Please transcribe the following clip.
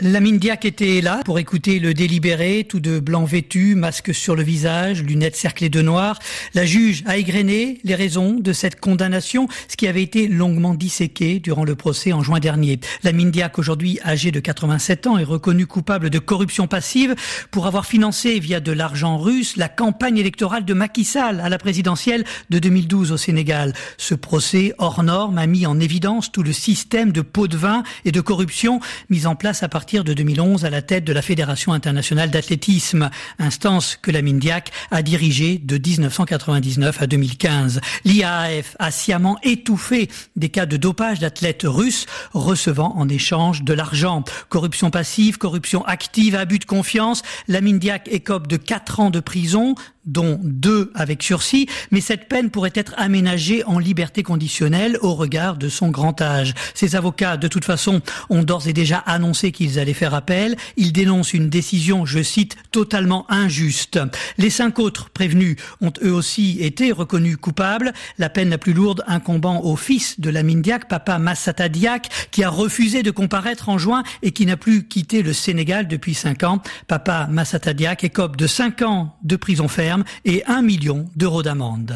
La Mindiak était là pour écouter le délibéré, tout de blanc vêtu, masque sur le visage, lunettes cerclées de noir. La juge a égrené les raisons de cette condamnation, ce qui avait été longuement disséqué durant le procès en juin dernier. La Mindiak, aujourd'hui âgé de 87 ans, est reconnu coupable de corruption passive pour avoir financé via de l'argent russe la campagne électorale de Macky Sall à la présidentielle de 2012 au Sénégal. Ce procès hors norme a mis en évidence tout le système de pot de vin et de corruption mis en place à partir partir de 2011 à la tête de la Fédération internationale d'athlétisme, instance que la Mindiac a dirigée de 1999 à 2015. L'IAAF a sciemment étouffé des cas de dopage d'athlètes russes recevant en échange de l'argent. Corruption passive, corruption active, abus de confiance, la Mindiac écope de 4 ans de prison, dont deux avec sursis, mais cette peine pourrait être aménagée en liberté conditionnelle au regard de son grand âge. Ses avocats, de toute façon, ont d'ores et déjà annoncé qu'ils allaient faire appel. Ils dénoncent une décision, je cite, totalement injuste. Les cinq autres prévenus ont eux aussi été reconnus coupables. La peine la plus lourde incombant au fils de la Mindiac, papa Massatadiak, qui a refusé de comparaître en juin et qui n'a plus quitté le Sénégal depuis cinq ans. Papa Massatadiak, écope de cinq ans de prison ferme et 1 million d'euros d'amende.